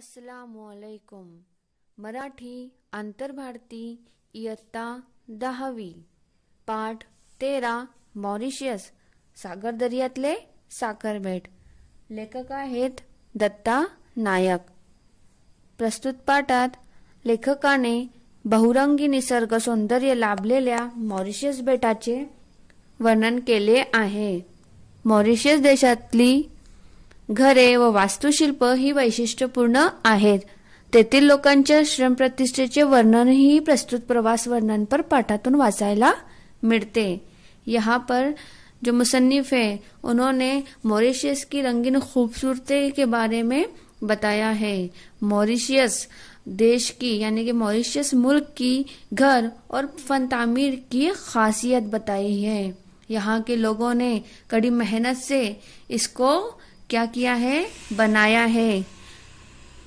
असलामकुम मराठी आंतरभारती इयत्ता दहावी पाठ तेरा मॉरिशियस सागर दर्यातले साखर बेट लेखक आहेत दत्ता नायक प्रस्तुत पाठात लेखकाने बहुरंगी निसर्ग सौंदर्य लाभलेल्या मॉरिशियस बेटाचे वर्णन केले आहे मॉरिशियस देशातली घरे व वास्तुशिल्प ही वैशिष्ट्यपूर्ण आहेत तेथील लोकांच्या श्रमप्रतिष्ठेचे वर्णनही प्रस्तुत प्रवास वर्णन पर पाठातून वाचायला मिलते यहाँ पर जो मुसन्फ़ है उन्होंने मॉरिशियस की रंगीन खूबसूरती के बारे में बताया है मॉरिशियस देश की यानी कि मॉरिशियस मुल्क की घर और फन तामीर की खासियत बताई है यहाँ के लोगों ने कड़ी मेहनत से इसको क्या किया है बनाया है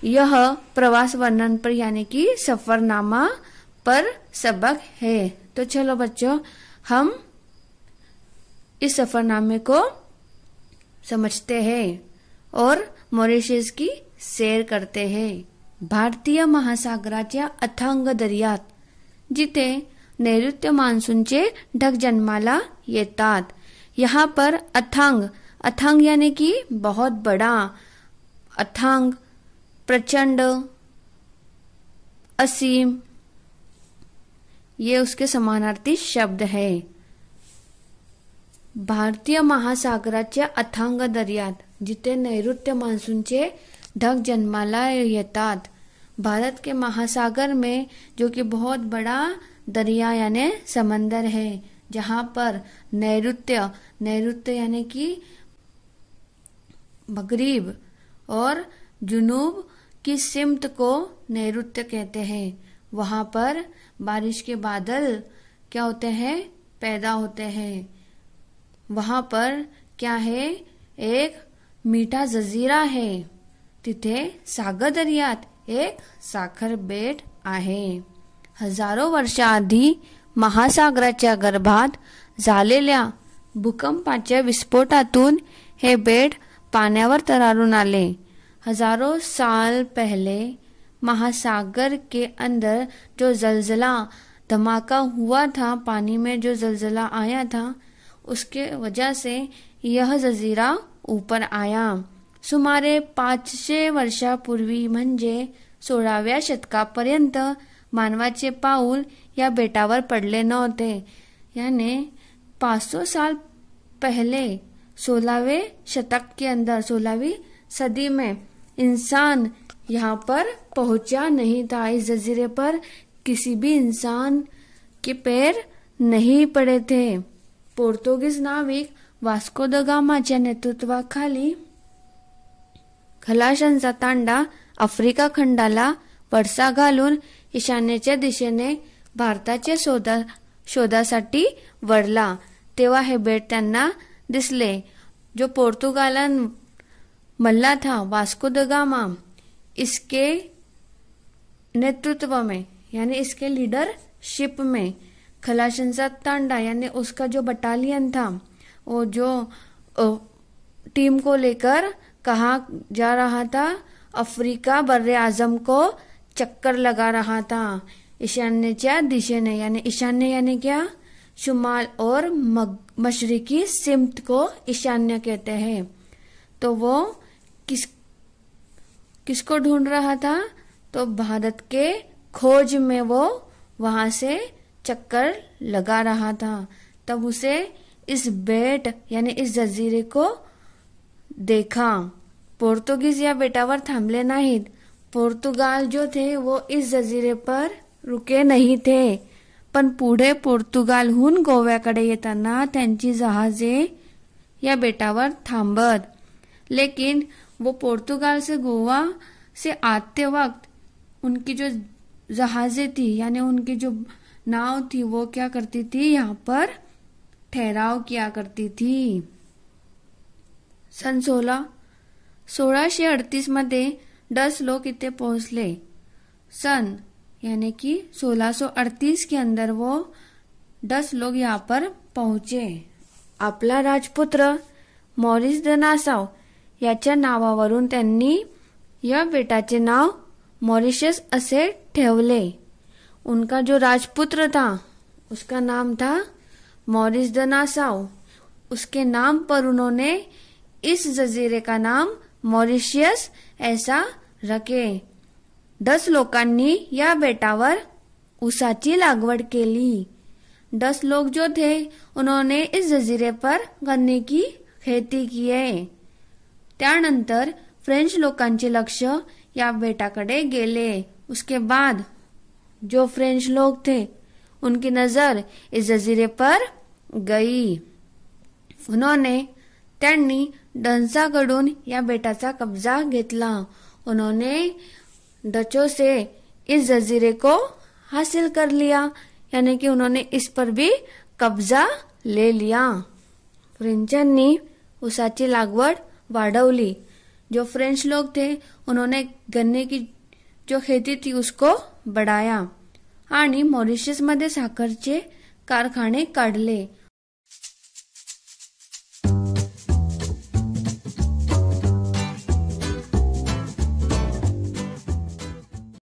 यह प्रवास वर्णन पर यानी कि सफरनामा पर सबक है तो चलो बच्चों हम इस सफरनामे को समझते हैं और मॉरिशस की सैर करते हैं भारतीय महासागराच्या अथांग दरियात जिथे नैऋत्य मान्सूनचे ढक जन्माला यहाँ पर अथांग अथांग यानी कि बहुत बड़ा अथांग प्रचंड असीम ये उसके समानार्थी शब्द है भारतीय महासागराच्या अथांग दर्यात जिथे नैऋत्य मान्सूनचे ढग जन्माला येतात भारत के महासागर में जो कि बहुत बड़ा दरिया यानी समंदर है जहाँ पर नैऋत्य नैऋत्य यानी कि मगरिब और जुनूब की सिमत को नैऋत्य कहते हैं वहाँ पर बारिश के बादल क्या होते हैं पैदा होते हैं वहाँ पर क्या है एक मीठा जजीरा है तिथे सागर दर्यात एक साखर बेट आहे हजारो वर्षाआधी महासागराच्या गर्भात झालेल्या भूकंपाच्या विस्फोटातून हे बेट पाण्यावर तरारून आले हजारों साल पहले महासागर के अंदर जो जलजला धमाका हुआ था पानी में जो जलजला आया था उसके वजह से यह जजीरा ऊपर आया सुमारे पाचशे वर्षापूर्वी म्हणजे सोळाव्या शतकापर्यंत मानवाचे पाऊल या बेटावर पडले नव्हते याने पाच साल पहिले सोलहवें शतक के अंदर सोलहवीं सदी में इंसान यहाँ पर पहुंचा नहीं था इस जजीरे पर किसी भी इंसान के पैर नहीं पड़े थे पोर्तुगीज नाविक वास्को द नेतृत्वाखाली खलाशांचा तांडा आफ्रिका खंडाला पडसा घालून ईशान्येच्या दिशेने भारताच्या शोधा शोधासाठी वडला तेव्हा हे बेट त्यांना दिसले जो पोर्तुगालन मल्ला था वास्को द गामा इसके नेतृत्व में यानी इसके लीडरशिप में खलाशंसा तांडा यानी उसका जो बटालियन था वो जो टीम को लेकर कहा जा रहा था अफ्रीका बर आजम को चक्कर लगा रहा था ईशान्य क्या दिशे ने यानी ईशान्य यानी क्या शुमाल और मशरकी सिमत को ईशान्य कहते हैं तो वो किस किसको ढूंढ रहा था तो भारत के खोज में वो वहां से चक्कर लगा रहा था तब उसे इस बेट यानी इस जजीरे को देखा पोर्तुगीज या बेटावर थामले नहीं पोर्तुगाल जो थे वो इस जजीरे पर रुके नहीं थे पण पुढे पोर्तुगालहून गोव्याकडे येताना त्यांची जहाजे या बेटावर थांबत लेकिन वो पोर्तुगाल से गोवा से आते वक्त उनकी जो जहाजे थी यानी उनकी जो नाव थी वो क्या करती थी यहाँ पर ठहराव किया करती थी सन सोलह अड़तीस मध्य डस लोग इतने पहुंचले सन यानी कि 1638 के अंदर वो दस लोग यहाँ पर पहुंचे अपला राजपुत्र मॉरिस द नासाव याच्या नावावरून त्यांनी या बेटाचे नाव मॉरिशस असे ठेवले उनका जो राजपुत्र था उसका नाम था मॉरिस द नासाव उसके नाम पर उन्होंने इस जजीरे का नाम मॉरिशियस ऐसा रखे दस लोकांनी या बेटावर उसाची लागवड केली दस लोग जो थे उन्होंने इस जजीरे पर गन्ने की खेती है त्यानंतर फ्रेंच लोकांचे लक्ष या बेटाकडे गेले उसके बाद जो फ्रेंच लोग थे उनकी नज़र इस जजीरे पर गई उन्होंने त्यांनी डन्साकडून या बेटाचा कब्जा घेतला उन्होंने डचों से इस जजीरे को हासिल कर लिया यानी कि उन्होंने इस पर भी कब्जा ले लिया फ्रेंचांनी उसाची लागवड वाढवली जो फ्रेंच लोग थे उन्होंने गन्ने की जो खेती थी उसको बढ़ाया आणि साखर साखरचे कारखाने काढले